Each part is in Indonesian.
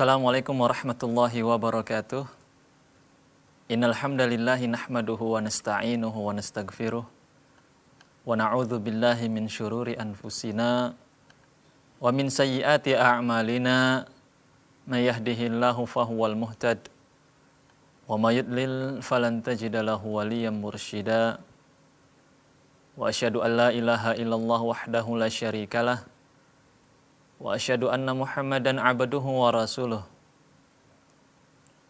Assalamualaikum warahmatullahi wabarakatuh. Innal hamdalillah nahmaduhu wa nasta'inuhu wa nastaghfiruh wa na'udzu billahi min syururi anfusina wa min sayyiati a'malina may yahdihillahu fahuwal muhtad wa may yudlil falan tajida lahu waliyyan mursyida wa asyhadu an la ilaha illallah wahdahu la syarikalah واشهد ان محمدا عبده ورسوله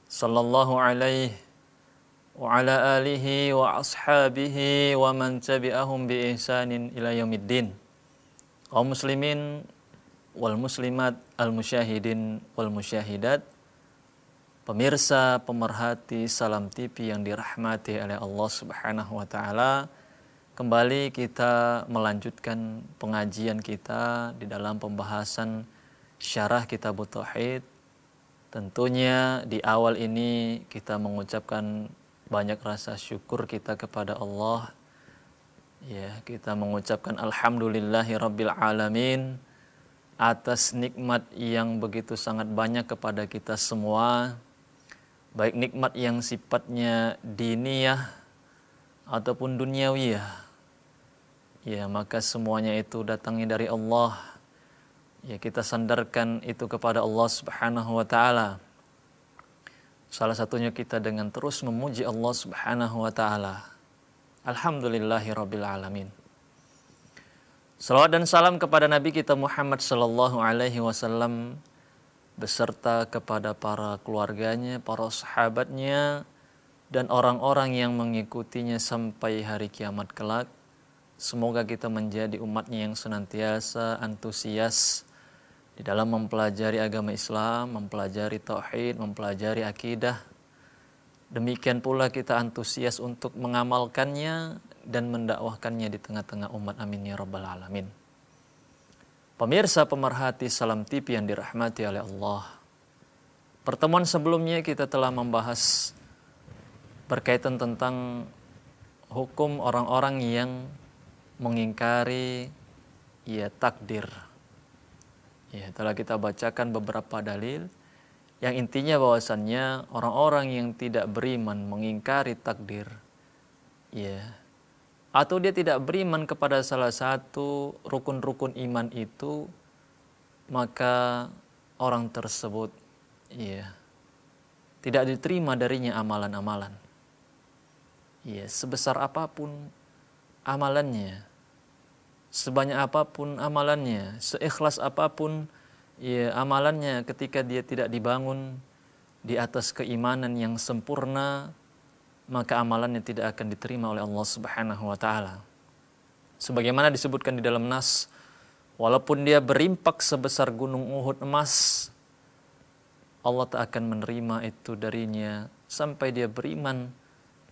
صلى الله عليه وعلى اله واصحابه ومن تبعهم باحسان الى يوم الدين kaum muslimin wal muslimat al musyahidin wal musyahidat pemirsa pemerhati salam TV yang dirahmati oleh Allah Subhanahu wa taala Kembali kita melanjutkan pengajian kita di dalam pembahasan syarah kitab Tauhid. Tentunya di awal ini kita mengucapkan banyak rasa syukur kita kepada Allah. Ya, kita mengucapkan alhamdulillahi rabbil alamin atas nikmat yang begitu sangat banyak kepada kita semua. Baik nikmat yang sifatnya diniyah ataupun duniawiyah ya maka semuanya itu datangnya dari Allah ya kita sandarkan itu kepada Allah Subhanahu wa taala salah satunya kita dengan terus memuji Allah Subhanahu wa taala alhamdulillahirabbil alamin Salawat dan salam kepada Nabi kita Muhammad Sallallahu Alaihi Wasallam beserta kepada para keluarganya, para sahabatnya, dan orang-orang yang mengikutinya sampai hari kiamat kelak. Semoga kita menjadi umatnya yang senantiasa antusias di dalam mempelajari agama Islam, mempelajari tauhid, mempelajari akidah. Demikian pula kita antusias untuk mengamalkannya dan mendakwahkannya di tengah-tengah umat amin ya rabbal alamin. Pemirsa pemerhati Salam TV yang dirahmati oleh Allah. Pertemuan sebelumnya kita telah membahas berkaitan tentang hukum orang-orang yang mengingkari ya takdir. Ya, telah kita bacakan beberapa dalil yang intinya bahwasannya orang-orang yang tidak beriman mengingkari takdir. Ya. Atau dia tidak beriman kepada salah satu rukun-rukun iman itu, maka orang tersebut ya tidak diterima darinya amalan-amalan. Ya, sebesar apapun amalannya, sebanyak apapun amalannya, seikhlas apapun ya, amalannya ketika dia tidak dibangun di atas keimanan yang sempurna, maka amalannya tidak akan diterima oleh Allah Subhanahu wa taala. Sebagaimana disebutkan di dalam nas, walaupun dia berimpak sebesar gunung Uhud emas, Allah tak akan menerima itu darinya sampai dia beriman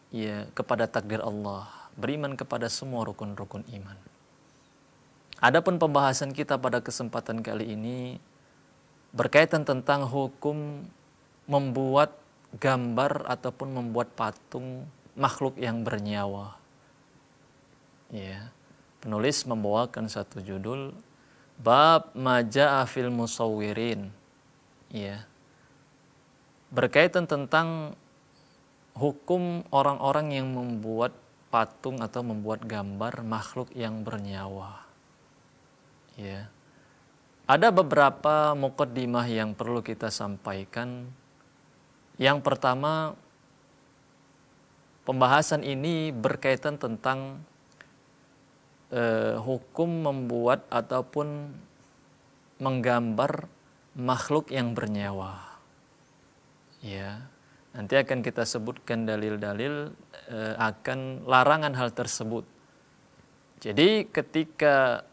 ya kepada takdir Allah, beriman kepada semua rukun-rukun iman. Adapun pembahasan kita pada kesempatan kali ini berkaitan tentang hukum membuat gambar ataupun membuat patung makhluk yang bernyawa. Ya. Penulis membawakan satu judul bab maja'a fil musawwirin. Ya. Berkaitan tentang hukum orang-orang yang membuat patung atau membuat gambar makhluk yang bernyawa. Ya. Ada beberapa mukaddimah yang perlu kita sampaikan. Yang pertama, pembahasan ini berkaitan tentang eh, hukum membuat ataupun menggambar makhluk yang bernyawa. Ya, nanti akan kita sebutkan dalil-dalil eh, akan larangan hal tersebut. Jadi ketika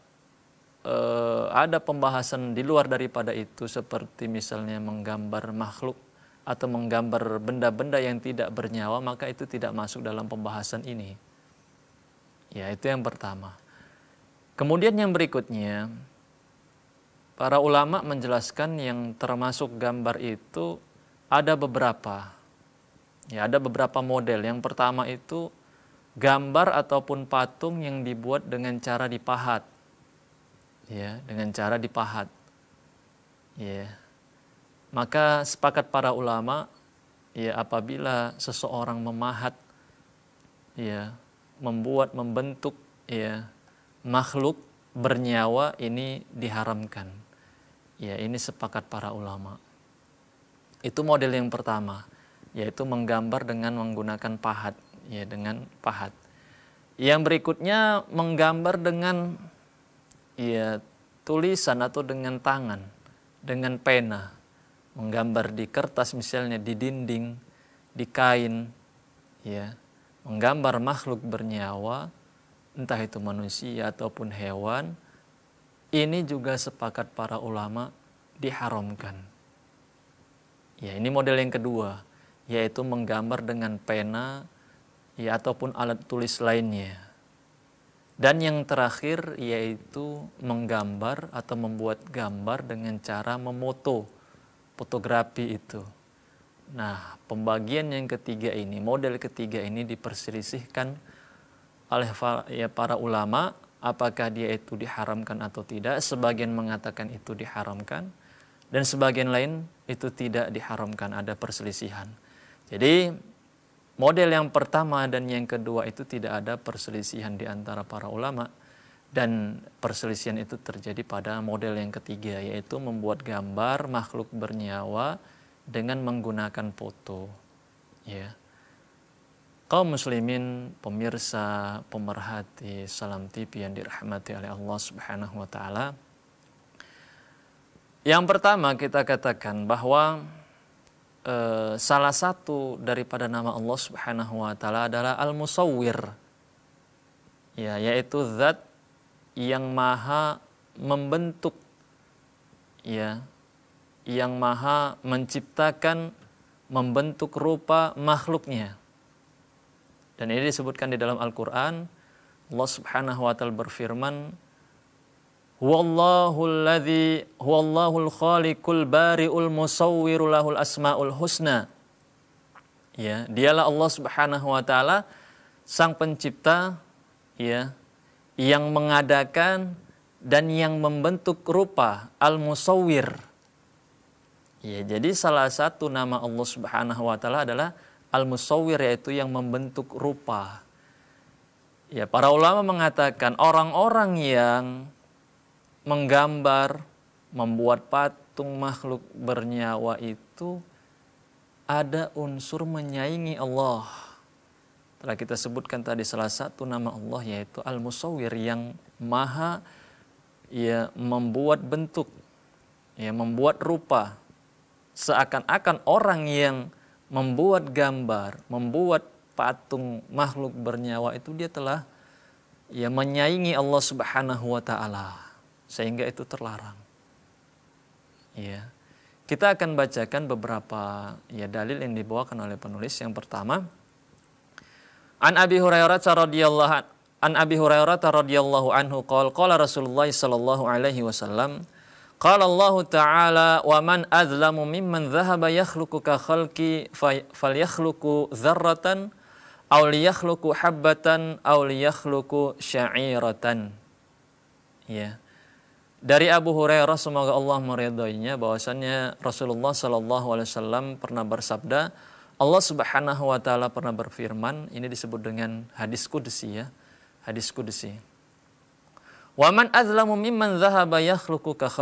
eh, ada pembahasan di luar daripada itu seperti misalnya menggambar makhluk atau menggambar benda-benda yang tidak bernyawa maka itu tidak masuk dalam pembahasan ini. Ya, itu yang pertama. Kemudian yang berikutnya para ulama menjelaskan yang termasuk gambar itu ada beberapa. Ya, ada beberapa model. Yang pertama itu gambar ataupun patung yang dibuat dengan cara dipahat ya dengan cara dipahat. Ya. Maka sepakat para ulama ya apabila seseorang memahat ya membuat membentuk ya makhluk bernyawa ini diharamkan. Ya, ini sepakat para ulama. Itu model yang pertama, yaitu menggambar dengan menggunakan pahat, ya dengan pahat. Yang berikutnya menggambar dengan ya tulisan atau dengan tangan, dengan pena, menggambar di kertas misalnya di dinding, di kain, ya, menggambar makhluk bernyawa, entah itu manusia ataupun hewan, ini juga sepakat para ulama diharamkan. Ya, ini model yang kedua, yaitu menggambar dengan pena ya ataupun alat tulis lainnya. Dan yang terakhir yaitu menggambar atau membuat gambar dengan cara memoto, fotografi itu. Nah, pembagian yang ketiga ini, model ketiga ini diperselisihkan oleh ya, para ulama apakah dia itu diharamkan atau tidak. Sebagian mengatakan itu diharamkan dan sebagian lain itu tidak diharamkan, ada perselisihan. Jadi Model yang pertama dan yang kedua itu tidak ada perselisihan di antara para ulama dan perselisihan itu terjadi pada model yang ketiga yaitu membuat gambar makhluk bernyawa dengan menggunakan foto. Ya. Kaum muslimin, pemirsa, pemerhati Salam TV yang dirahmati oleh Allah Subhanahu wa taala. Yang pertama kita katakan bahwa Eh, salah satu daripada nama Allah Subhanahu wa taala adalah Al-Musawwir. Ya, yaitu zat yang maha membentuk ya, yang maha menciptakan membentuk rupa makhluknya. Dan ini disebutkan di dalam Al-Qur'an Allah Subhanahu wa taala berfirman alladhi Wallahu al-khalikul bari'ul musawwiru lahul asmaul husna. Ya, dialah Allah Subhanahu wa taala sang pencipta ya yang mengadakan dan yang membentuk rupa al-musawwir. Ya, jadi salah satu nama Allah Subhanahu wa taala adalah al-musawwir yaitu yang membentuk rupa. Ya, para ulama mengatakan orang-orang yang menggambar, membuat patung makhluk bernyawa itu ada unsur menyaingi Allah. Telah kita sebutkan tadi salah satu nama Allah yaitu Al-Musawwir yang maha ya membuat bentuk, ya membuat rupa. Seakan-akan orang yang membuat gambar, membuat patung makhluk bernyawa itu dia telah ya menyaingi Allah Subhanahu wa taala sehingga itu terlarang. Ya. Kita akan bacakan beberapa ya dalil yang dibawakan oleh penulis. Yang pertama, An Abi Hurairah radhiyallahu an Abi Hurairah radhiyallahu anhu qol qala Rasulullah sallallahu alaihi wasallam Qala Allah Ta'ala wa man azlamu mimman dhahaba yakhluqu ka khalqi falyakhluqu dharratan aw liyakhluqu habbatan aw liyakhluqu sya'iratan. Ya. Dari Abu Hurairah semoga Allah meridhoinya bahwasanya Rasulullah Shallallahu alaihi wasallam pernah bersabda, Allah Subhanahu wa taala pernah berfirman, ini disebut dengan hadis qudsi ya. Hadis qudsi. Wa man azlamu mimman dhahaba yakhluqu ka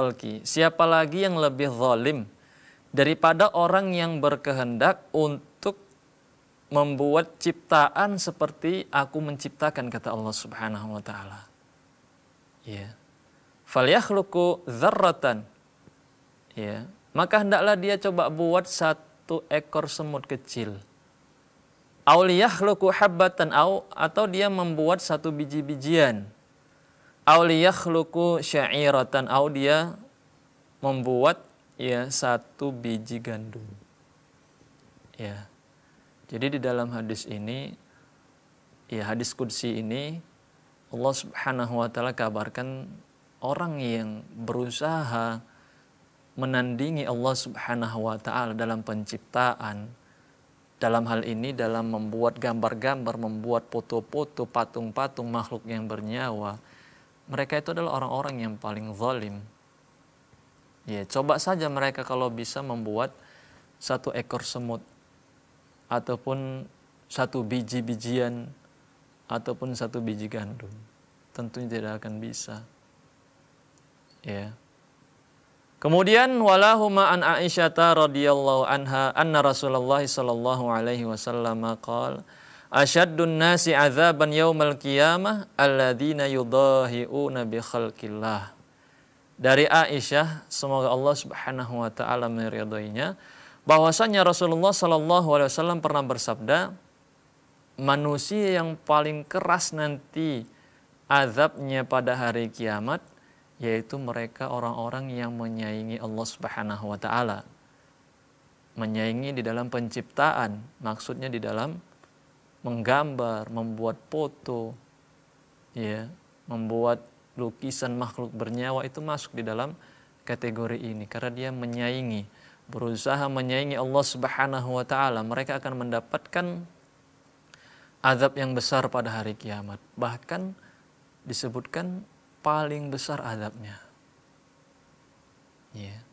Siapa lagi yang lebih zalim daripada orang yang berkehendak untuk membuat ciptaan seperti aku menciptakan kata Allah Subhanahu wa taala. Ya. Yeah falyakhluqu dzarratan ya maka hendaklah dia coba buat satu ekor semut kecil auliyahluku habbatan au atau dia membuat satu biji-bijian auliyahluku syairatan au dia membuat ya satu biji gandum ya jadi di dalam hadis ini ya hadis kudsi ini Allah Subhanahu wa taala kabarkan orang yang berusaha menandingi Allah Subhanahu wa taala dalam penciptaan dalam hal ini dalam membuat gambar-gambar, membuat foto-foto, patung-patung makhluk yang bernyawa, mereka itu adalah orang-orang yang paling zalim. Ya, coba saja mereka kalau bisa membuat satu ekor semut ataupun satu biji-bijian ataupun satu biji gandum. Tentunya tidak akan bisa. Ya. Kemudian walahuma an Aisyah radhiyallahu anha anna Rasulullah sallallahu alaihi wasallam qala asyaddun nasi azaban yaumal qiyamah alladzina yudahiuna bi khalqillah. Dari Aisyah semoga Allah Subhanahu wa taala meridhoinya bahwasanya Rasulullah sallallahu alaihi wasallam pernah bersabda manusia yang paling keras nanti azabnya pada hari kiamat yaitu mereka orang-orang yang menyaingi Allah Subhanahu wa taala. Menyaingi di dalam penciptaan, maksudnya di dalam menggambar, membuat foto, ya, membuat lukisan makhluk bernyawa itu masuk di dalam kategori ini karena dia menyaingi, berusaha menyaingi Allah Subhanahu wa taala, mereka akan mendapatkan azab yang besar pada hari kiamat. Bahkan disebutkan paling besar adabnya. Ya.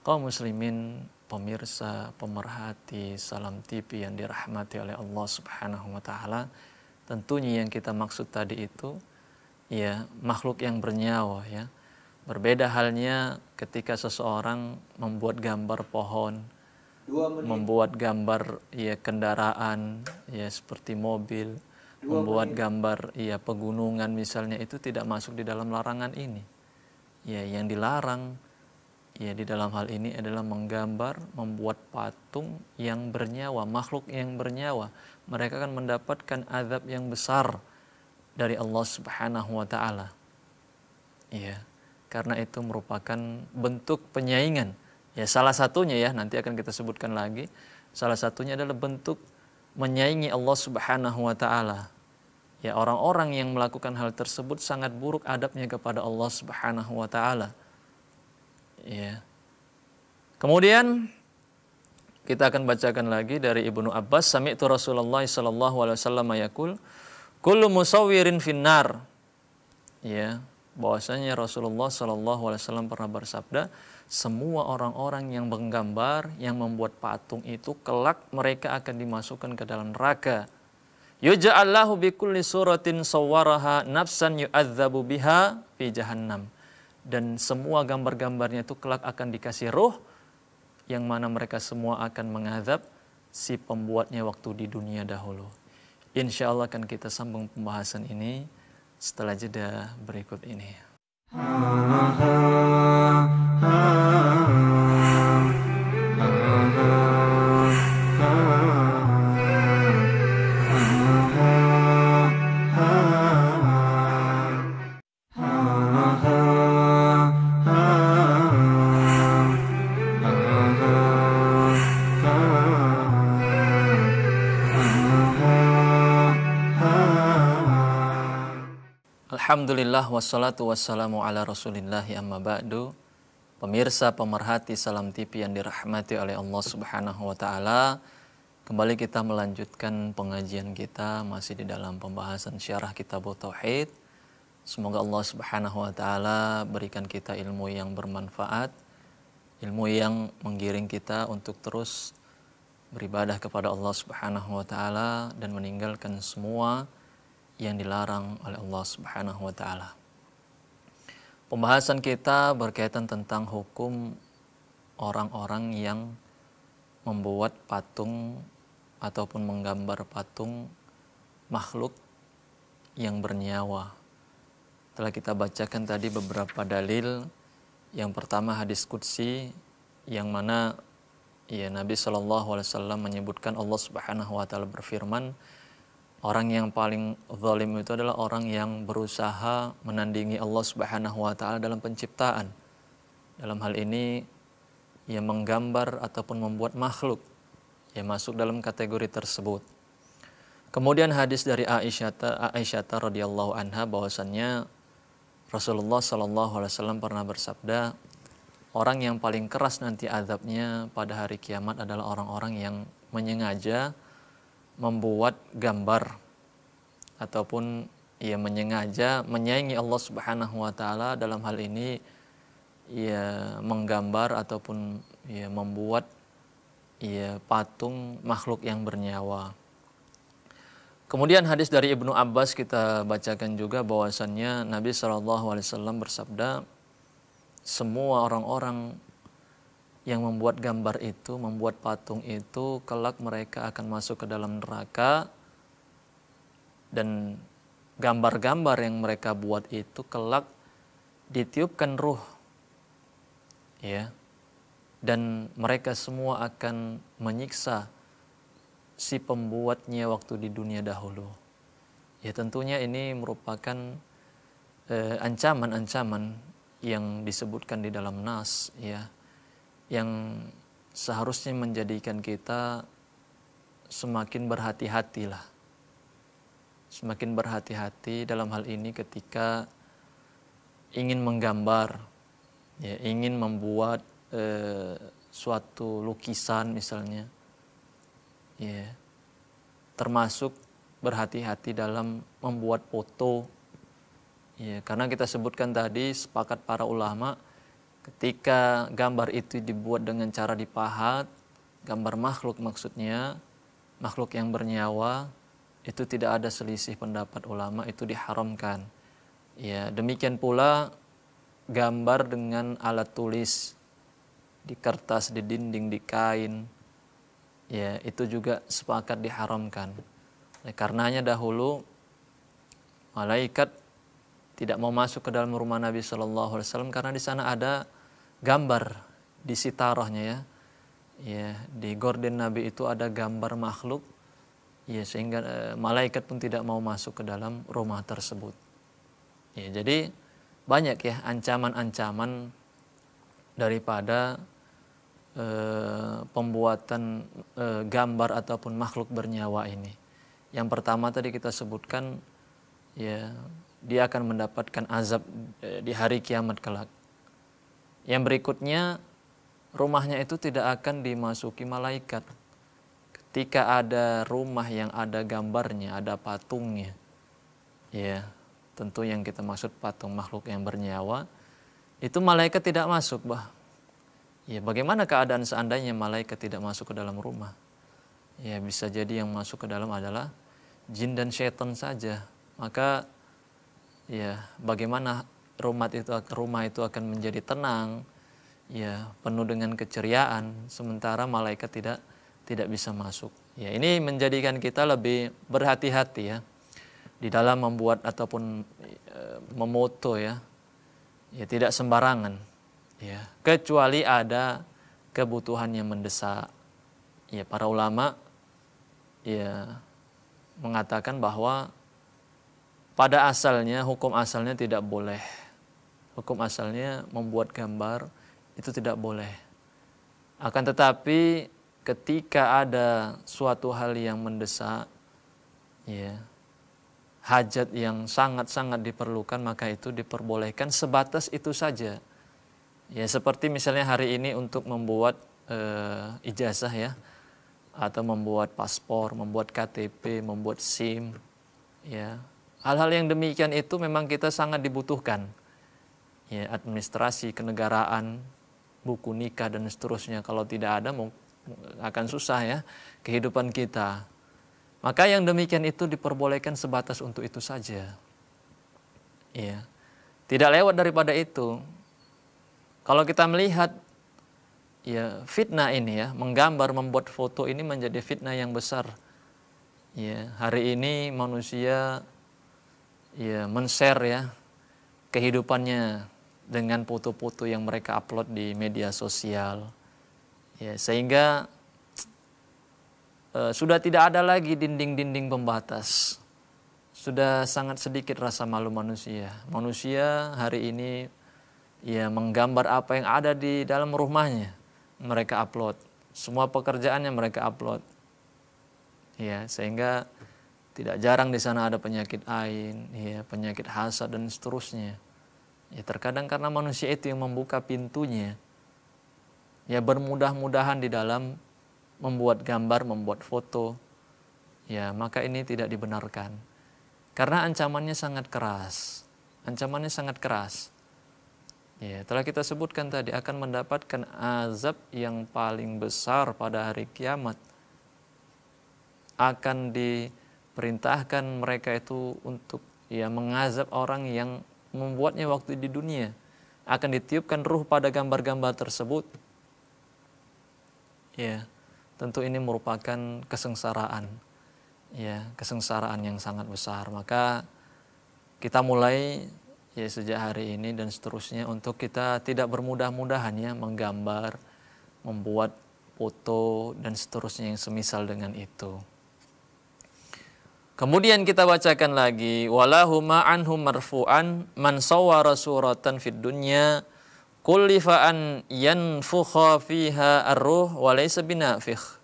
kaum Kau muslimin, pemirsa, pemerhati Salam TV yang dirahmati oleh Allah Subhanahu wa taala, tentunya yang kita maksud tadi itu ya makhluk yang bernyawa ya. Berbeda halnya ketika seseorang membuat gambar pohon, membuat gambar ya kendaraan ya seperti mobil, membuat gambar ya pegunungan misalnya itu tidak masuk di dalam larangan ini. Ya, yang dilarang ya di dalam hal ini adalah menggambar, membuat patung yang bernyawa, makhluk yang bernyawa. Mereka akan mendapatkan azab yang besar dari Allah Subhanahu wa taala. Iya. Karena itu merupakan bentuk penyaingan. Ya salah satunya ya nanti akan kita sebutkan lagi. Salah satunya adalah bentuk menyaingi Allah Subhanahu wa taala. Ya orang-orang yang melakukan hal tersebut sangat buruk adabnya kepada Allah Subhanahu wa taala. Ya. Kemudian kita akan bacakan lagi dari Ibnu Abbas sami'tu Rasulullah sallallahu alaihi wasallam yaqul kullu musawwirin finnar. Ya, bahwasanya Rasulullah sallallahu alaihi wasallam pernah bersabda, semua orang-orang yang menggambar, yang membuat patung itu kelak mereka akan dimasukkan ke dalam neraka. Yuja'allahu kulli suratin sawwaraha nafsan yu'adzabu biha fi jahannam. Dan semua gambar-gambarnya itu kelak akan dikasih roh yang mana mereka semua akan mengadab si pembuatnya waktu di dunia dahulu. Insya Allah akan kita sambung pembahasan ini setelah jeda berikut ini. Wassalatu wassalamu ala rasulillah amma ba'du Pemirsa pemerhati Salam tipi yang dirahmati oleh Allah subhanahu wa ta'ala Kembali kita melanjutkan pengajian kita Masih di dalam pembahasan syarah kitab Tauhid Semoga Allah subhanahu wa ta'ala berikan kita ilmu yang bermanfaat Ilmu yang menggiring kita untuk terus beribadah kepada Allah subhanahu wa ta'ala Dan meninggalkan semua yang dilarang oleh Allah subhanahu wa ta'ala Pembahasan kita berkaitan tentang hukum orang-orang yang membuat patung ataupun menggambar patung makhluk yang bernyawa. Telah kita bacakan tadi beberapa dalil. Yang pertama hadis qudsi yang mana ya Nabi Shallallahu alaihi wasallam menyebutkan Allah Subhanahu wa taala berfirman, Orang yang paling zalim itu adalah orang yang berusaha menandingi Allah Subhanahu wa taala dalam penciptaan. Dalam hal ini ia menggambar ataupun membuat makhluk yang masuk dalam kategori tersebut. Kemudian hadis dari Aisyah radhiyallahu anha bahwasannya Rasulullah Shallallahu alaihi wasallam pernah bersabda, orang yang paling keras nanti azabnya pada hari kiamat adalah orang-orang yang menyengaja membuat gambar ataupun ia ya, menyengaja menyaingi Allah Subhanahu wa taala dalam hal ini ia ya, menggambar ataupun ia ya, membuat ia ya patung makhluk yang bernyawa. Kemudian hadis dari Ibnu Abbas kita bacakan juga bahwasannya Nabi SAW bersabda semua orang-orang yang membuat gambar itu, membuat patung itu, kelak mereka akan masuk ke dalam neraka dan gambar-gambar yang mereka buat itu kelak ditiupkan ruh. Ya. Dan mereka semua akan menyiksa si pembuatnya waktu di dunia dahulu. Ya tentunya ini merupakan eh, ancaman-ancaman eh, yang disebutkan di dalam nas ya yang seharusnya menjadikan kita semakin berhati-hatilah. Semakin berhati-hati dalam hal ini ketika ingin menggambar, ya, ingin membuat eh, suatu lukisan misalnya. Ya. Termasuk berhati-hati dalam membuat foto. Ya, karena kita sebutkan tadi sepakat para ulama' Ketika gambar itu dibuat dengan cara dipahat, gambar makhluk maksudnya, makhluk yang bernyawa, itu tidak ada selisih pendapat ulama itu diharamkan. Ya, demikian pula gambar dengan alat tulis di kertas, di dinding, di kain. Ya, itu juga sepakat diharamkan. Nah, karenanya dahulu malaikat tidak mau masuk ke dalam rumah Nabi Shallallahu Alaihi Wasallam karena di sana ada gambar di sitarohnya ya ya di gorden Nabi itu ada gambar makhluk ya sehingga e, malaikat pun tidak mau masuk ke dalam rumah tersebut ya jadi banyak ya ancaman-ancaman daripada e, pembuatan e, gambar ataupun makhluk bernyawa ini yang pertama tadi kita sebutkan ya dia akan mendapatkan azab eh, di hari kiamat kelak. Yang berikutnya, rumahnya itu tidak akan dimasuki malaikat. Ketika ada rumah yang ada gambarnya, ada patungnya. Ya, tentu yang kita maksud patung makhluk yang bernyawa, itu malaikat tidak masuk, bah. Ya, bagaimana keadaan seandainya malaikat tidak masuk ke dalam rumah? Ya, bisa jadi yang masuk ke dalam adalah jin dan setan saja. Maka ya bagaimana rumah itu rumah itu akan menjadi tenang ya penuh dengan keceriaan sementara malaikat tidak tidak bisa masuk ya ini menjadikan kita lebih berhati-hati ya di dalam membuat ataupun e, memoto ya ya tidak sembarangan ya kecuali ada kebutuhan yang mendesak ya para ulama ya mengatakan bahwa pada asalnya hukum asalnya tidak boleh. Hukum asalnya membuat gambar itu tidak boleh. Akan tetapi ketika ada suatu hal yang mendesak, ya, hajat yang sangat-sangat diperlukan maka itu diperbolehkan sebatas itu saja. Ya seperti misalnya hari ini untuk membuat e, ijazah ya atau membuat paspor, membuat KTP, membuat SIM ya Hal-hal yang demikian itu memang kita sangat dibutuhkan. Ya, administrasi, kenegaraan, buku nikah dan seterusnya. Kalau tidak ada akan susah ya kehidupan kita. Maka yang demikian itu diperbolehkan sebatas untuk itu saja. Ya. Tidak lewat daripada itu. Kalau kita melihat ya fitnah ini ya, menggambar membuat foto ini menjadi fitnah yang besar. Ya, hari ini manusia ya men-share ya kehidupannya dengan foto-foto yang mereka upload di media sosial. Ya, sehingga eh, sudah tidak ada lagi dinding-dinding pembatas. Sudah sangat sedikit rasa malu manusia. Manusia hari ini ya menggambar apa yang ada di dalam rumahnya. Mereka upload. Semua pekerjaannya mereka upload. Ya, sehingga tidak jarang di sana ada penyakit ain, ya, penyakit hasad dan seterusnya. Ya terkadang karena manusia itu yang membuka pintunya. Ya bermudah-mudahan di dalam membuat gambar, membuat foto. Ya, maka ini tidak dibenarkan. Karena ancamannya sangat keras. Ancamannya sangat keras. Ya, telah kita sebutkan tadi akan mendapatkan azab yang paling besar pada hari kiamat. Akan di perintahkan mereka itu untuk ya mengazab orang yang membuatnya waktu di dunia akan ditiupkan ruh pada gambar-gambar tersebut ya tentu ini merupakan kesengsaraan ya kesengsaraan yang sangat besar maka kita mulai ya sejak hari ini dan seterusnya untuk kita tidak bermudah-mudahan ya menggambar membuat foto dan seterusnya yang semisal dengan itu Kemudian kita bacakan lagi walahuma anhum marfu'an man sawwara suratan fid dunya kullifa an yanfukha fiha ar-ruh wa laysa binafikh.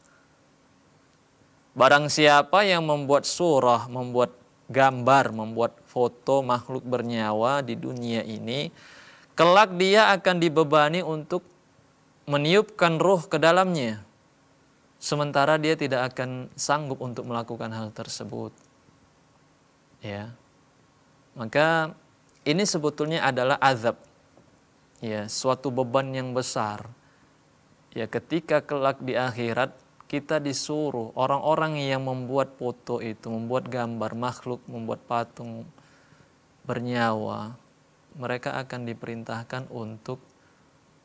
Barang siapa yang membuat surah, membuat gambar, membuat foto makhluk bernyawa di dunia ini, kelak dia akan dibebani untuk meniupkan ruh ke dalamnya sementara dia tidak akan sanggup untuk melakukan hal tersebut. Ya. Maka ini sebetulnya adalah azab. Ya, suatu beban yang besar. Ya, ketika kelak di akhirat kita disuruh orang-orang yang membuat foto itu, membuat gambar makhluk, membuat patung bernyawa, mereka akan diperintahkan untuk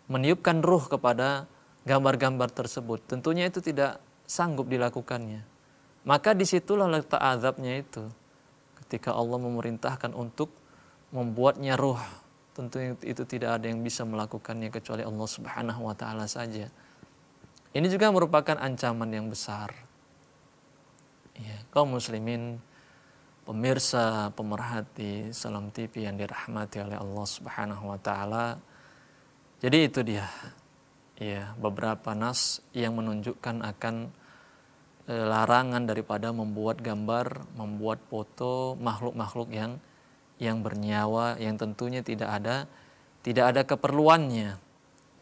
meniupkan ruh kepada gambar-gambar tersebut. Tentunya itu tidak sanggup dilakukannya. Maka disitulah letak azabnya itu. Ketika Allah memerintahkan untuk membuatnya ruh. tentunya itu tidak ada yang bisa melakukannya kecuali Allah subhanahu wa ta'ala saja. Ini juga merupakan ancaman yang besar. Ya, kaum muslimin, pemirsa, pemerhati, salam TV yang dirahmati oleh Allah subhanahu wa ta'ala. Jadi itu dia ya beberapa nas yang menunjukkan akan e, larangan daripada membuat gambar, membuat foto makhluk-makhluk yang yang bernyawa yang tentunya tidak ada tidak ada keperluannya.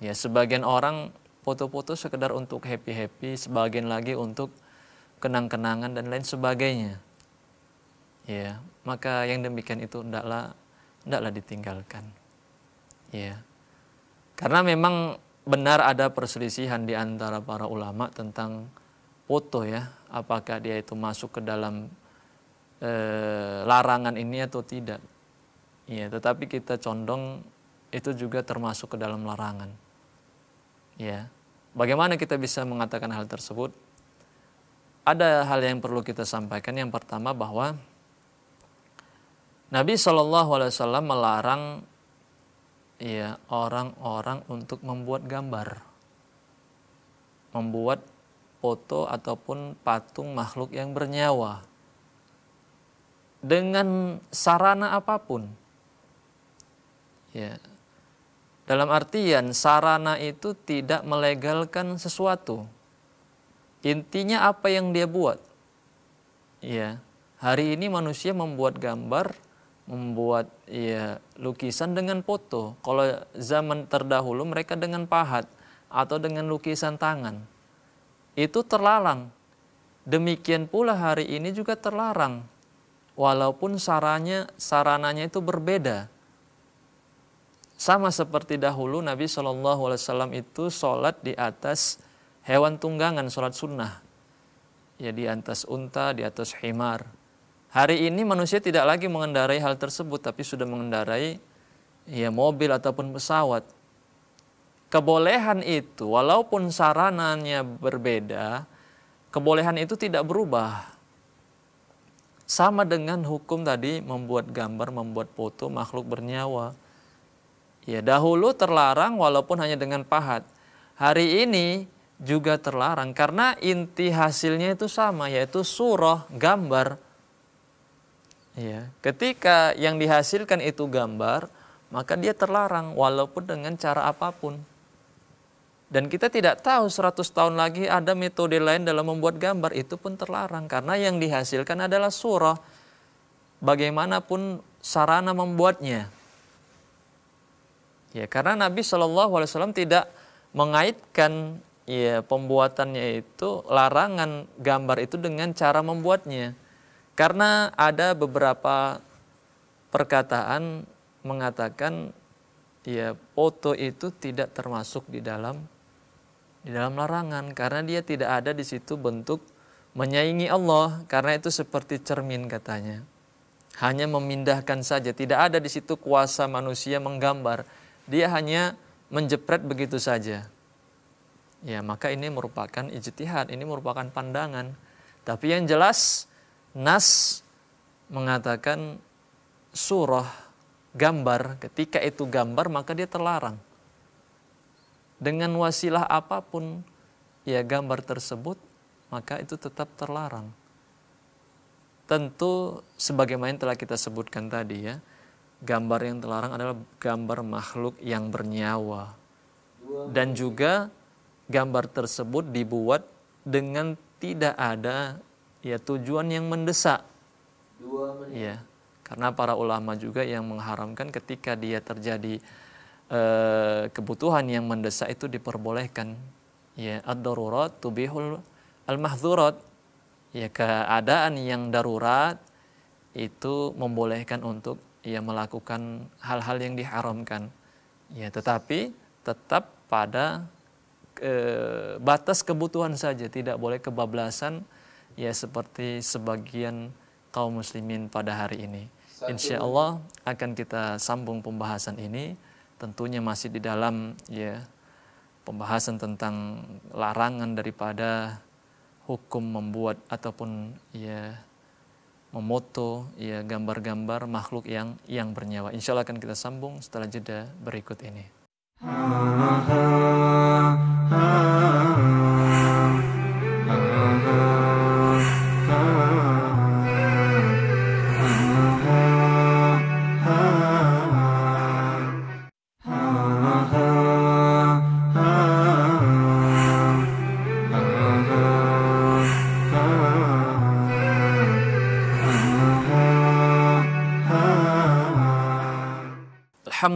Ya, sebagian orang foto-foto sekedar untuk happy-happy, sebagian lagi untuk kenang-kenangan dan lain sebagainya. Ya, maka yang demikian itu hendaklah hendaklah ditinggalkan. Ya. Karena memang benar ada perselisihan di antara para ulama tentang foto ya, apakah dia itu masuk ke dalam e, larangan ini atau tidak. Ya, tetapi kita condong itu juga termasuk ke dalam larangan. Ya. Bagaimana kita bisa mengatakan hal tersebut? Ada hal yang perlu kita sampaikan. Yang pertama bahwa Nabi Shallallahu Alaihi Wasallam melarang ya orang-orang untuk membuat gambar membuat foto ataupun patung makhluk yang bernyawa dengan sarana apapun ya dalam artian sarana itu tidak melegalkan sesuatu intinya apa yang dia buat ya hari ini manusia membuat gambar membuat ya lukisan dengan foto. Kalau zaman terdahulu mereka dengan pahat atau dengan lukisan tangan. Itu terlarang. Demikian pula hari ini juga terlarang. Walaupun sarannya sarananya itu berbeda. Sama seperti dahulu Nabi saw itu sholat di atas hewan tunggangan, sholat sunnah. Ya di atas unta, di atas himar Hari ini manusia tidak lagi mengendarai hal tersebut tapi sudah mengendarai ya mobil ataupun pesawat. Kebolehan itu walaupun sarananya berbeda, kebolehan itu tidak berubah. Sama dengan hukum tadi membuat gambar, membuat foto makhluk bernyawa. Ya dahulu terlarang walaupun hanya dengan pahat. Hari ini juga terlarang karena inti hasilnya itu sama yaitu surah, gambar Iya. Ketika yang dihasilkan itu gambar, maka dia terlarang walaupun dengan cara apapun. Dan kita tidak tahu 100 tahun lagi ada metode lain dalam membuat gambar itu pun terlarang karena yang dihasilkan adalah surah. Bagaimanapun sarana membuatnya. Ya, karena Nabi Shallallahu alaihi wasallam tidak mengaitkan ya pembuatannya itu larangan gambar itu dengan cara membuatnya. Karena ada beberapa perkataan mengatakan ya foto itu tidak termasuk di dalam di dalam larangan karena dia tidak ada di situ bentuk menyaingi Allah karena itu seperti cermin katanya. Hanya memindahkan saja, tidak ada di situ kuasa manusia menggambar. Dia hanya menjepret begitu saja. Ya, maka ini merupakan ijtihad, ini merupakan pandangan. Tapi yang jelas Nas mengatakan surah gambar, ketika itu gambar maka dia terlarang. Dengan wasilah apapun ya gambar tersebut maka itu tetap terlarang. Tentu sebagaimana telah kita sebutkan tadi ya, gambar yang terlarang adalah gambar makhluk yang bernyawa. Dan juga gambar tersebut dibuat dengan tidak ada ya tujuan yang mendesak. Ya, karena para ulama juga yang mengharamkan ketika dia terjadi e, kebutuhan yang mendesak itu diperbolehkan. Ya, ad-darurat tubihul al-mahzurat. Ya, keadaan yang darurat itu membolehkan untuk ya melakukan hal-hal yang diharamkan. Ya, tetapi tetap pada e, batas kebutuhan saja, tidak boleh kebablasan ya seperti sebagian kaum muslimin pada hari ini. Insya Allah akan kita sambung pembahasan ini tentunya masih di dalam ya pembahasan tentang larangan daripada hukum membuat ataupun ya memoto ya gambar-gambar makhluk yang yang bernyawa. Insya Allah akan kita sambung setelah jeda berikut ini. Ha, ha, ha.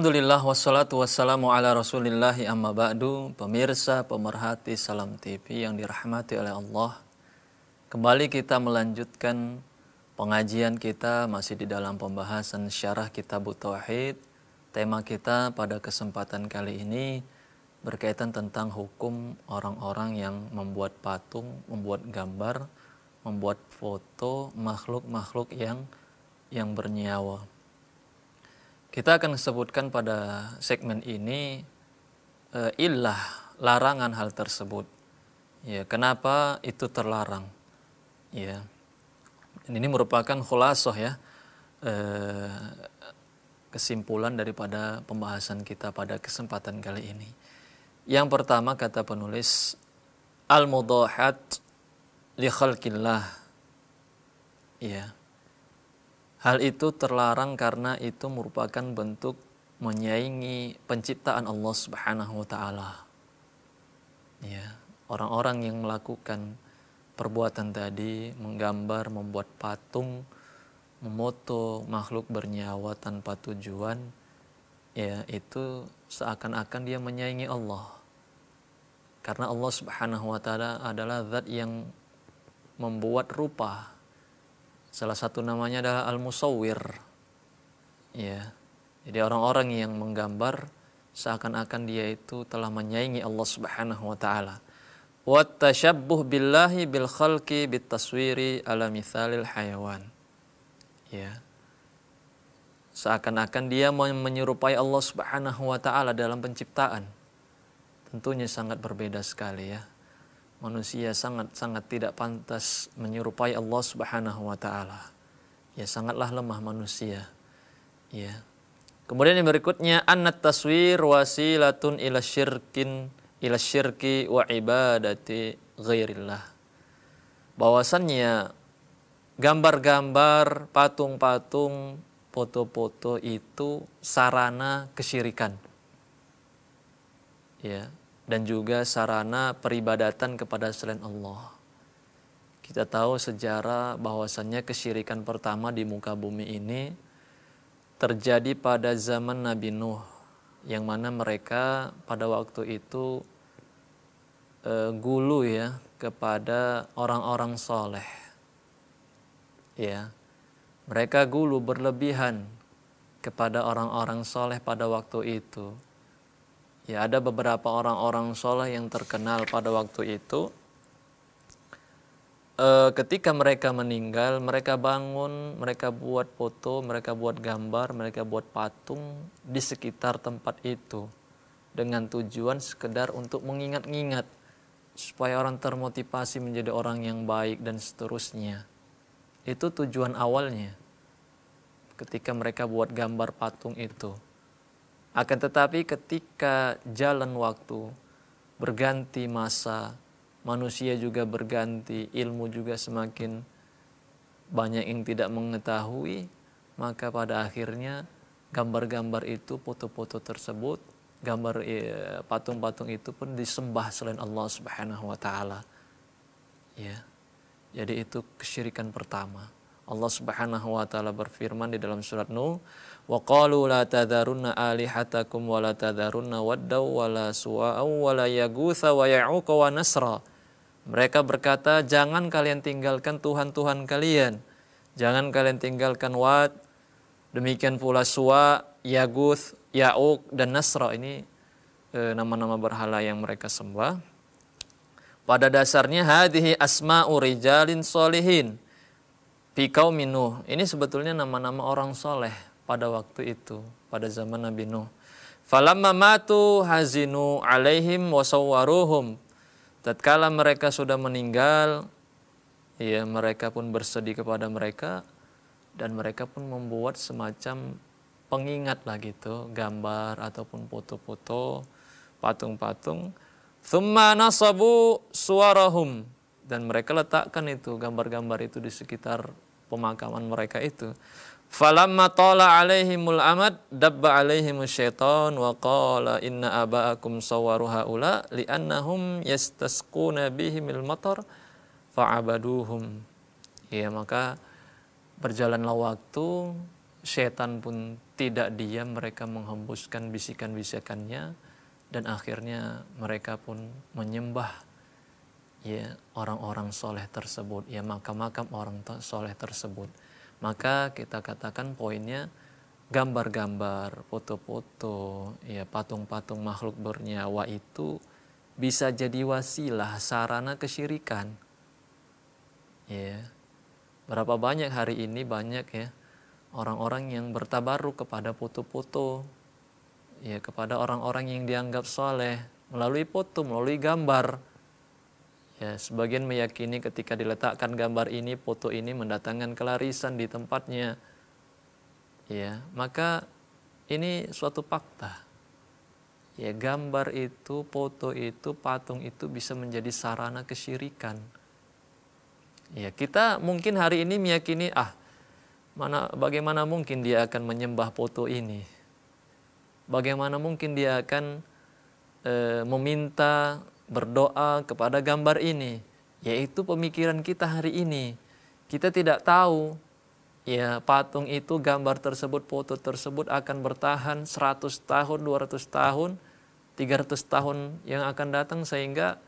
Alhamdulillah wassalatu wassalamu ala rasulillahi amma ba'du Pemirsa, pemerhati Salam TV yang dirahmati oleh Allah Kembali kita melanjutkan pengajian kita masih di dalam pembahasan syarah kitab Tauhid Tema kita pada kesempatan kali ini berkaitan tentang hukum orang-orang yang membuat patung, membuat gambar, membuat foto makhluk-makhluk yang yang bernyawa. Kita akan sebutkan pada segmen ini e, ilah larangan hal tersebut. Ya, kenapa itu terlarang? Ya. Dan ini merupakan khulasoh ya. E, kesimpulan daripada pembahasan kita pada kesempatan kali ini. Yang pertama kata penulis al-mudahat li khalqillah. Ya. Hal itu terlarang karena itu merupakan bentuk menyaingi penciptaan Allah Subhanahu wa taala. Ya, orang-orang yang melakukan perbuatan tadi menggambar, membuat patung, memoto makhluk bernyawa tanpa tujuan, ya itu seakan-akan dia menyaingi Allah. Karena Allah Subhanahu wa taala adalah zat yang membuat rupa Salah satu namanya adalah al-musawwir. Ya. Jadi orang-orang yang menggambar seakan-akan dia itu telah menyaingi Allah Subhanahu wa taala. Wa billahi bil khalqi bit taswiri ala mithalil hayawan. Ya. Seakan-akan dia menyerupai Allah Subhanahu wa taala dalam penciptaan. Tentunya sangat berbeda sekali ya manusia sangat-sangat tidak pantas menyerupai Allah Subhanahu wa taala. Ya sangatlah lemah manusia. Ya. Kemudian yang berikutnya annat taswir wasilatun ila syirkin ila syirki wa ibadati ghairillah. Bahwasannya gambar-gambar, patung-patung, foto-foto itu sarana kesyirikan. Ya, dan juga sarana peribadatan kepada selain Allah. Kita tahu sejarah bahwasannya kesyirikan pertama di muka bumi ini terjadi pada zaman Nabi Nuh yang mana mereka pada waktu itu e, gulu ya kepada orang-orang soleh. Ya, mereka gulu berlebihan kepada orang-orang soleh pada waktu itu. Ya ada beberapa orang-orang soleh yang terkenal pada waktu itu. E, ketika mereka meninggal, mereka bangun, mereka buat foto, mereka buat gambar, mereka buat patung di sekitar tempat itu dengan tujuan sekedar untuk mengingat-ingat supaya orang termotivasi menjadi orang yang baik dan seterusnya. Itu tujuan awalnya ketika mereka buat gambar patung itu. Akan tetapi ketika jalan waktu, berganti masa, manusia juga berganti, ilmu juga semakin banyak yang tidak mengetahui, maka pada akhirnya gambar-gambar itu, foto-foto tersebut, gambar eh, patung-patung itu pun disembah selain Allah Subhanahu wa taala. Ya. Jadi itu kesyirikan pertama. Allah Subhanahu wa taala berfirman di dalam surat Nuh, wa qalu la tadharunna alihatakum wa la tadharunna waddaw wa la suwa'a wa la yagutha wa ya'uqa wa nasra mereka berkata jangan kalian tinggalkan tuhan-tuhan kalian jangan kalian tinggalkan wad demikian pula su'a yaguth ya'uq dan nasra ini eh, nama-nama berhala yang mereka sembah pada dasarnya hadhihi asma'u rijalin solihin pikau minuh ini sebetulnya nama-nama orang soleh pada waktu itu, pada zaman Nabi Nuh. Falamma matu hazinu alaihim wasawwaruhum. Tatkala mereka sudah meninggal, ya mereka pun bersedih kepada mereka dan mereka pun membuat semacam pengingat lah gitu, gambar ataupun foto-foto, patung-patung. Thumma nasabu suarahum. Dan mereka letakkan itu, gambar-gambar itu di sekitar pemakaman mereka itu. Falamma tala alaihimul amad dabba alaihimus syaitan wa qala inna aba'akum sawaru haula li'annahum yastasquna bihimil matar fa'abaduhum. Ya maka berjalanlah waktu syaitan pun tidak diam mereka menghembuskan bisikan-bisikannya dan akhirnya mereka pun menyembah ya orang-orang soleh tersebut ya makam-makam orang soleh tersebut maka kita katakan poinnya gambar-gambar, foto-foto, ya patung-patung makhluk bernyawa itu bisa jadi wasilah sarana kesyirikan. Ya. Berapa banyak hari ini banyak ya orang-orang yang bertabaruk kepada foto-foto. Ya, kepada orang-orang yang dianggap soleh melalui foto, melalui gambar Ya, sebagian meyakini ketika diletakkan gambar ini, foto ini mendatangkan kelarisan di tempatnya. Ya, maka ini suatu fakta. Ya, gambar itu, foto itu, patung itu bisa menjadi sarana kesyirikan. Ya, kita mungkin hari ini meyakini, ah, mana bagaimana mungkin dia akan menyembah foto ini? Bagaimana mungkin dia akan e, meminta berdoa kepada gambar ini, yaitu pemikiran kita hari ini. Kita tidak tahu ya patung itu, gambar tersebut, foto tersebut akan bertahan 100 tahun, 200 tahun, 300 tahun yang akan datang sehingga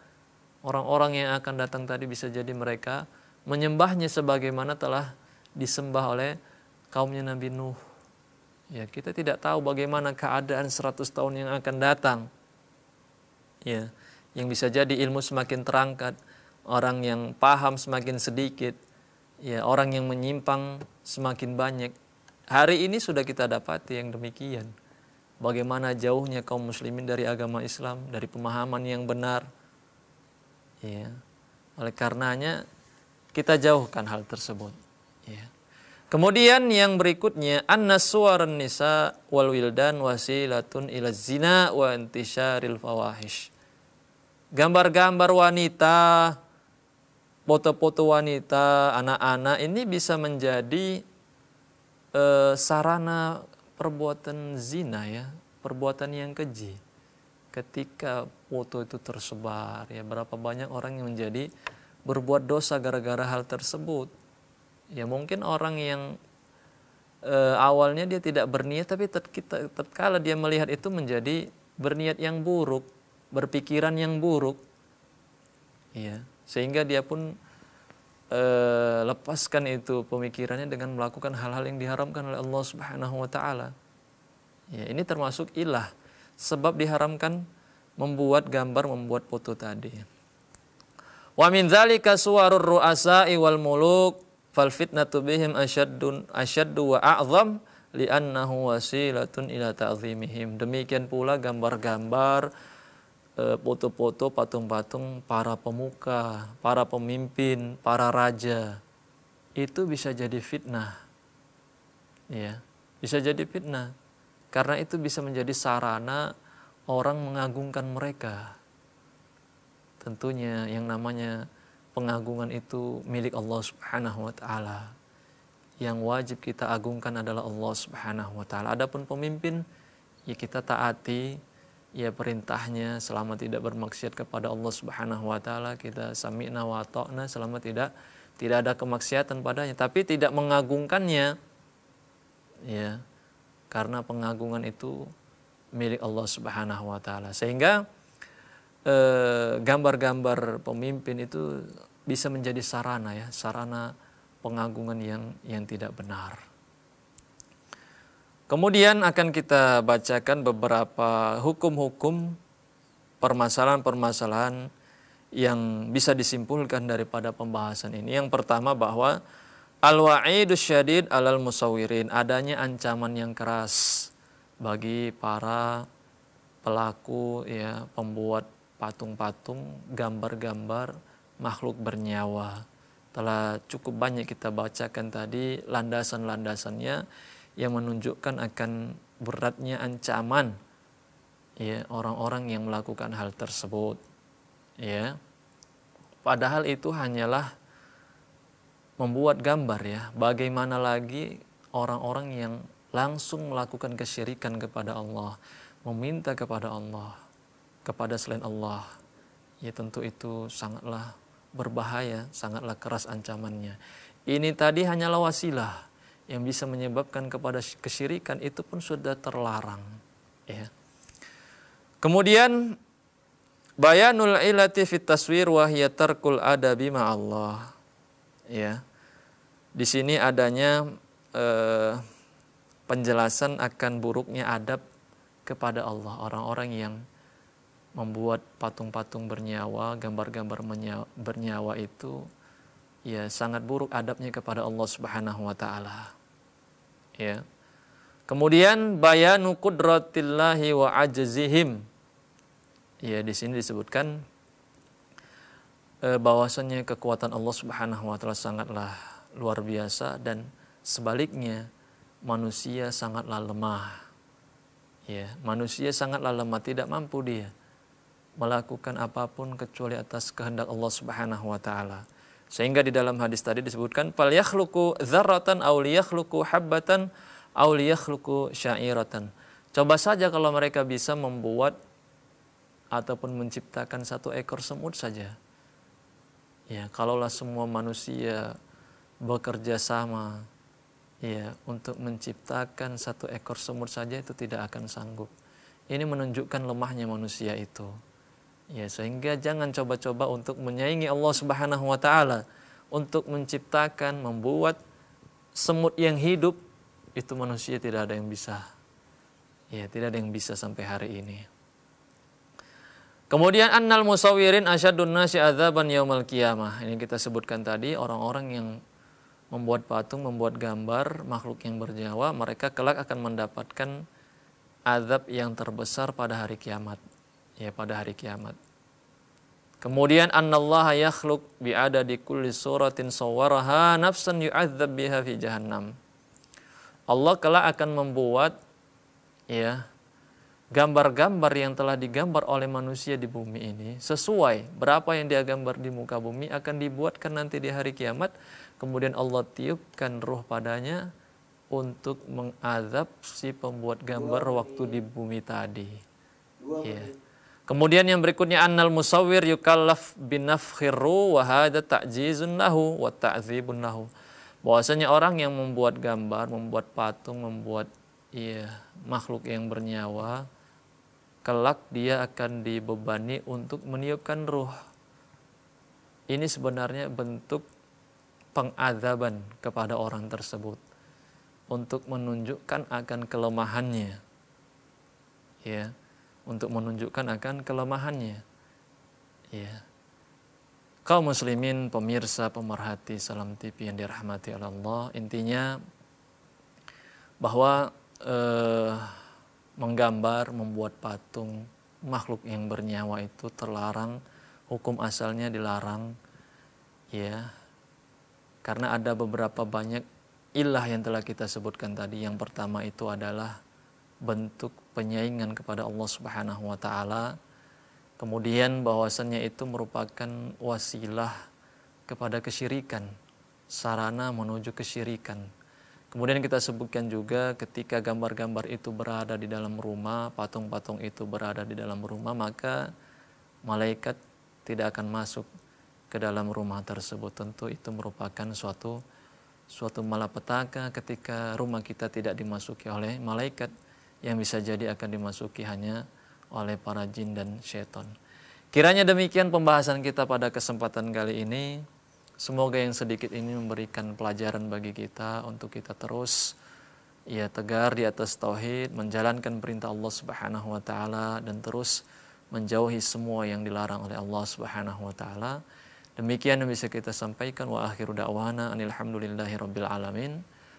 orang-orang yang akan datang tadi bisa jadi mereka menyembahnya sebagaimana telah disembah oleh kaumnya Nabi Nuh. Ya, kita tidak tahu bagaimana keadaan 100 tahun yang akan datang. Ya yang bisa jadi ilmu semakin terangkat, orang yang paham semakin sedikit, ya orang yang menyimpang semakin banyak. Hari ini sudah kita dapati yang demikian. Bagaimana jauhnya kaum muslimin dari agama Islam, dari pemahaman yang benar. Ya. Oleh karenanya kita jauhkan hal tersebut. Ya. Kemudian yang berikutnya an suwaran nisa wal wildan wasilatun ila zina wa intisyaril fawahish gambar-gambar wanita, foto-foto wanita, anak-anak ini bisa menjadi eh, sarana perbuatan zina ya, perbuatan yang keji. Ketika foto itu tersebar ya berapa banyak orang yang menjadi berbuat dosa gara-gara hal tersebut. Ya mungkin orang yang e, awalnya dia tidak berniat tapi tatkala dia melihat itu menjadi berniat yang buruk berpikiran yang buruk ya sehingga dia pun e, lepaskan itu pemikirannya dengan melakukan hal-hal yang diharamkan oleh Allah Subhanahu wa taala. Ya, ini termasuk ilah sebab diharamkan membuat gambar, membuat foto tadi. Wa min dzalika suwarur ru'asa'i wal muluk fal fitnatu bihim asyaddun asyaddu wa a'zam li'annahu wasilatun ila ta'zimihim. Demikian pula gambar-gambar Eh, foto-foto patung-patung para pemuka, para pemimpin, para raja. Itu bisa jadi fitnah. Ya, bisa jadi fitnah. Karena itu bisa menjadi sarana orang mengagungkan mereka. Tentunya yang namanya pengagungan itu milik Allah Subhanahu wa taala. Yang wajib kita agungkan adalah Allah Subhanahu wa taala. Adapun pemimpin ya kita taati ya perintahnya selama tidak bermaksiat kepada Allah Subhanahu wa taala kita sami'na wa ta'na selama tidak tidak ada kemaksiatan padanya tapi tidak mengagungkannya ya karena pengagungan itu milik Allah Subhanahu wa taala sehingga eh, gambar-gambar eh, pemimpin itu bisa menjadi sarana ya sarana pengagungan yang yang tidak benar Kemudian akan kita bacakan beberapa hukum-hukum permasalahan-permasalahan yang bisa disimpulkan daripada pembahasan ini. Yang pertama bahwa al-wa'idus syadid alal musawirin, adanya ancaman yang keras bagi para pelaku ya, pembuat patung-patung, gambar-gambar makhluk bernyawa. Telah cukup banyak kita bacakan tadi landasan-landasannya yang menunjukkan akan beratnya ancaman ya orang-orang yang melakukan hal tersebut ya padahal itu hanyalah membuat gambar ya bagaimana lagi orang-orang yang langsung melakukan kesyirikan kepada Allah meminta kepada Allah kepada selain Allah ya tentu itu sangatlah berbahaya sangatlah keras ancamannya ini tadi hanyalah wasilah yang bisa menyebabkan kepada kesyirikan itu pun sudah terlarang. Ya. Kemudian bayanul ilati fit taswir wa adabi ma Allah. Ya. Di sini adanya eh, penjelasan akan buruknya adab kepada Allah orang-orang yang membuat patung-patung bernyawa, gambar-gambar bernyawa itu ya sangat buruk adabnya kepada Allah Subhanahu wa taala ya. Kemudian bayanu qudratillahi wa ajzihim. Ya, di sini disebutkan e, bahwasanya kekuatan Allah Subhanahu wa taala sangatlah luar biasa dan sebaliknya manusia sangatlah lemah. Ya, manusia sangatlah lemah, tidak mampu dia melakukan apapun kecuali atas kehendak Allah Subhanahu wa taala. Sehingga di dalam hadis tadi disebutkan fal yakhluqu dzarratan aw liyakhluqu habbatan aw liyakhluqu syairatan. Coba saja kalau mereka bisa membuat ataupun menciptakan satu ekor semut saja. Ya, kalaulah semua manusia bekerja sama ya untuk menciptakan satu ekor semut saja itu tidak akan sanggup. Ini menunjukkan lemahnya manusia itu. Ya, sehingga jangan coba-coba untuk menyaingi Allah Subhanahu wa taala untuk menciptakan, membuat semut yang hidup itu manusia tidak ada yang bisa. Ya, tidak ada yang bisa sampai hari ini. Kemudian annal musawirin asyadun nasi azaban yaumal kiamah Ini kita sebutkan tadi orang-orang yang membuat patung, membuat gambar makhluk yang berjawa, mereka kelak akan mendapatkan azab yang terbesar pada hari kiamat ya pada hari kiamat. Kemudian annallaha yakhluq bi'ada di kulli suratin sawwaraha nafsan yu'adzab biha fi jahannam. Allah kala akan membuat ya gambar-gambar yang telah digambar oleh manusia di bumi ini sesuai berapa yang dia gambar di muka bumi akan dibuatkan nanti di hari kiamat kemudian Allah tiupkan ruh padanya untuk mengazab si pembuat gambar waktu di bumi tadi ya Kemudian yang berikutnya annal musawwir yukallaf binafkhiru wa hadza ta'jizun lahu wa ta'dzibun lahu. Bahwasanya orang yang membuat gambar, membuat patung, membuat iya, makhluk yang bernyawa kelak dia akan dibebani untuk meniupkan ruh. Ini sebenarnya bentuk pengadaban kepada orang tersebut untuk menunjukkan akan kelemahannya. Ya. Yeah untuk menunjukkan akan kelemahannya. Ya. Kau muslimin, pemirsa, pemerhati Salam TV yang dirahmati Allah, intinya bahwa eh, menggambar, membuat patung makhluk yang bernyawa itu terlarang, hukum asalnya dilarang, ya, karena ada beberapa banyak ilah yang telah kita sebutkan tadi. Yang pertama itu adalah bentuk penyaingan kepada Allah Subhanahu wa taala. Kemudian bahwasannya itu merupakan wasilah kepada kesyirikan, sarana menuju kesyirikan. Kemudian kita sebutkan juga ketika gambar-gambar itu berada di dalam rumah, patung-patung itu berada di dalam rumah, maka malaikat tidak akan masuk ke dalam rumah tersebut. Tentu itu merupakan suatu suatu malapetaka ketika rumah kita tidak dimasuki oleh malaikat yang bisa jadi akan dimasuki hanya oleh para jin dan syaiton. Kiranya demikian pembahasan kita pada kesempatan kali ini. Semoga yang sedikit ini memberikan pelajaran bagi kita untuk kita terus ya tegar di atas tauhid, menjalankan perintah Allah Subhanahu wa taala dan terus menjauhi semua yang dilarang oleh Allah Subhanahu wa taala. Demikian yang bisa kita sampaikan wa akhiru da'wana alhamdulillahi rabbil alamin.